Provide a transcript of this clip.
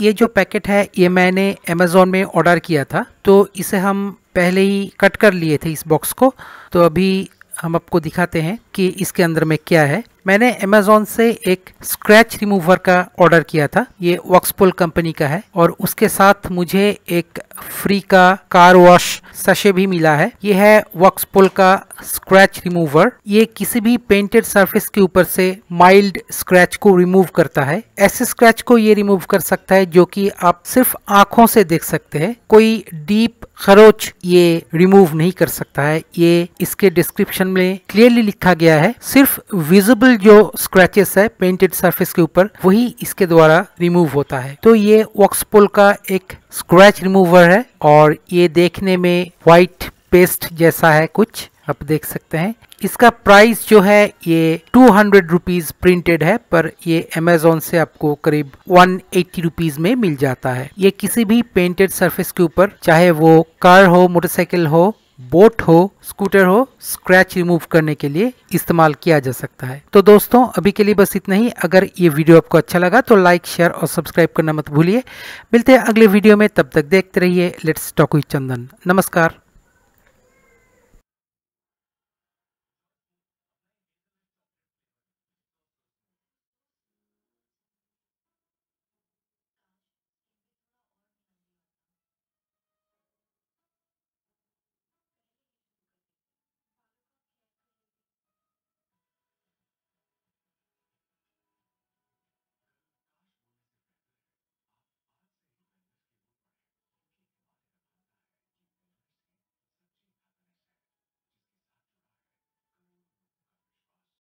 ये जो पैकेट है ये मैंने अमेज़ोन में ऑर्डर किया था तो इसे हम पहले ही कट कर लिए थे इस बॉक्स को तो अभी हम आपको दिखाते हैं कि इसके अंदर में क्या है मैंने अमेजोन से एक स्क्रैच रिमूवर का ऑर्डर किया था ये वॉक्सपोल कंपनी का है और उसके साथ मुझे एक फ्री का कार वॉश सशे भी मिला है ये है वॉक्सपोल का स्क्रैच रिमूवर ये किसी भी पेंटेड सरफेस के ऊपर से माइल्ड स्क्रैच को रिमूव करता है ऐसे स्क्रैच को ये रिमूव कर सकता है जो कि आप सिर्फ आंखों से देख सकते हैं कोई डीप खरोच ये रिमूव नहीं कर सकता है ये इसके डिस्क्रिप्शन में क्लियरली लिखा गया है सिर्फ विजिबल ओरिजिनल जो स्क्रैचेस है पेंटेड सरफेस के ऊपर वही इसके द्वारा रिमूव होता है तो ये वॉक्सपोल का एक स्क्रैच रिमूवर है और ये देखने में व्हाइट पेस्ट जैसा है कुछ आप देख सकते हैं इसका प्राइस जो है ये टू हंड्रेड रुपीज प्रिंटेड है पर ये अमेजोन से आपको करीब वन एट्टी रुपीज में मिल जाता है ये किसी भी पेंटेड सरफेस के ऊपर चाहे वो कार हो मोटरसाइकिल हो बोट हो स्कूटर हो स्क्रैच रिमूव करने के लिए इस्तेमाल किया जा सकता है तो दोस्तों अभी के लिए बस इतना ही अगर ये वीडियो आपको अच्छा लगा तो लाइक शेयर और सब्सक्राइब करना मत भूलिए मिलते हैं अगले वीडियो में तब तक देखते रहिए लेट्स टॉक विथ चंदन नमस्कार